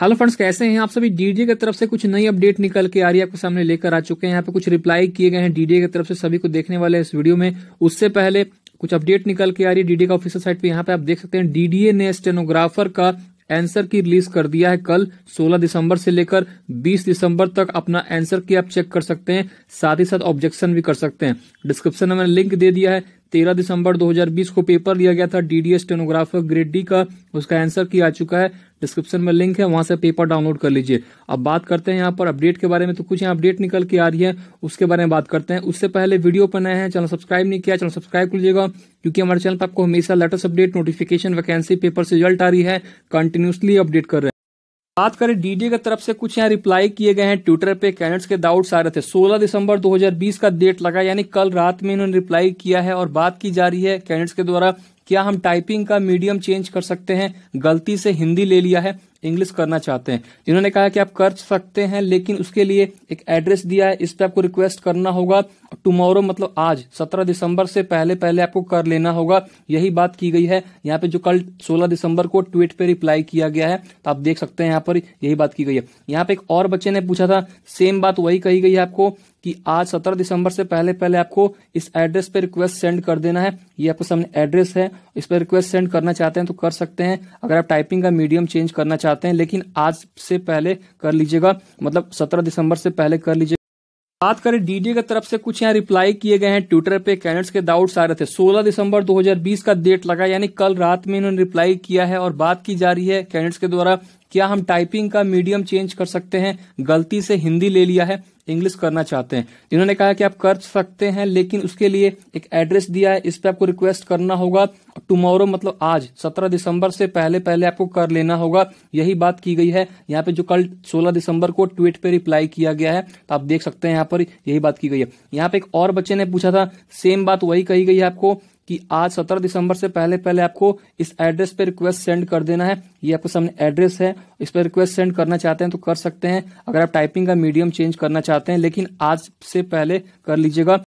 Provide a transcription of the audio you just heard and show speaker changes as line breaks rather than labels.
hello friends कैसे हैं आप सभी डीडीए की तरफ से कुछ नई अपडेट निकल के आ रही है आपके सामने लेकर आ चुके हैं यहाँ पे कुछ रिप्लाई किए गए हैं डीडीए की तरफ से सभी को देखने वाले इस वीडियो में उससे पहले कुछ अपडेट निकल के आ रही है डीडीए का ऑफिसियल साइट पे यहाँ पे आप देख सकते हैं डीडीए ने स्टेनोग्राफर का आंसर की रिलीज कर दिया है कल 16 दिसंबर से लेकर 20 दिसंबर तक अपना आंसर की आप चेक कर सकते हैं साथ ही साथ ऑब्जेक्शन भी कर सकते हैं डिस्क्रिप्शन में मैंने लिंक दे दिया है तेरह दिसंबर 2020 को पेपर लिया गया था डीडीएस टेनोग्राफर ग्रेड डी का उसका आंसर किया आ चुका है डिस्क्रिप्शन में लिंक है वहां से पेपर डाउनलोड कर लीजिए अब बात करते हैं यहाँ पर अपडेट के बारे में तो कुछ यहाँ अपडेट निकल के आ रही है उसके बारे में बात करते हैं उससे पहले वीडियो पर नए हैं चैनल सब्सक्राइब नहीं किया चैनल सब्सक्राइब कर लीजिएगा क्योंकि हमारे चैनल पर आपको हमेशा latest update notification vacancy paper से रिजल्ट आ रही है कंटिन्यूसली अपडेट कर रहे हैं बात करें डीडीए की तरफ से कुछ यहाँ रिप्लाई किए गए हैं ट्विटर पे कैंडिडेट्स के डाउट्स आ रहे थे 16 दिसंबर 2020 का डेट लगा यानी कल रात में इन्होंने रिप्लाई किया है और बात की जा रही है कैंडिडेट्स के द्वारा क्या हम टाइपिंग का मीडियम चेंज कर सकते हैं गलती से हिंदी ले लिया है इंग्लिश करना चाहते हैं इन्होंने कहा कि आप कर सकते हैं लेकिन उसके लिए एक एड्रेस दिया है इस पर आपको रिक्वेस्ट करना होगा टुमारो मतलब आज 17 दिसंबर से पहले पहले आपको कर लेना होगा यही बात की गई है यहाँ पे जो कल 16 दिसंबर को ट्वीट पे रिप्लाई किया गया है तो आप देख सकते हैं यहाँ पर यही बात की गई है यहाँ पे एक और बच्चे ने पूछा था सेम बात वही कही गई है आपको कि आज सत्रह दिसंबर से पहले पहले आपको इस एड्रेस पे रिक्वेस्ट सेंड कर देना है ये आपके सामने एड्रेस है इस पर रिक्वेस्ट सेंड करना चाहते हैं तो कर सकते हैं अगर आप टाइपिंग का मीडियम चेंज करना चाहते चाहते हैं लेकिन आज से पहले कर लीजिएगा मतलब सत्रह दिसंबर से पहले कर लीजिएगा बात करें डीडीए की तरफ से कुछ यहाँ रिप्लाई किए गए हैं ट्विटर पे कैंडिडेट्स के डाउट्स आ रहे थे 16 दिसंबर 2020 का डेट लगा यानी कल रात में इन्होंने रिप्लाई किया है और बात की जा रही है कैंडिडेट्स के द्वारा क्या हम टाइपिंग का मीडियम चेंज कर सकते हैं गलती से हिंदी ले लिया है इंग्लिश करना चाहते हैं इन्होंने कहा कि आप कर सकते हैं लेकिन उसके लिए एक एड्रेस दिया है इस पर आपको रिक्वेस्ट करना होगा टुमारो मतलब आज 17 दिसंबर से पहले पहले आपको कर लेना होगा यही बात की गई है यहाँ पे जो कल 16 दिसंबर को ट्वीट पे रिप्लाई किया गया है तो आप देख सकते हैं यहाँ पर यही बात की गई है यहाँ पे एक और बच्चे ने पूछा था सेम बात वही कही गई है आपको कि आज सत्रह दिसंबर से पहले पहले आपको इस एड्रेस पे रिक्वेस्ट सेंड कर देना है ये आपके सामने एड्रेस है इस पर रिक्वेस्ट सेंड करना चाहते हैं तो कर सकते हैं अगर आप टाइपिंग का मीडियम चेंज करना चाहते हैं लेकिन आज से पहले कर लीजिएगा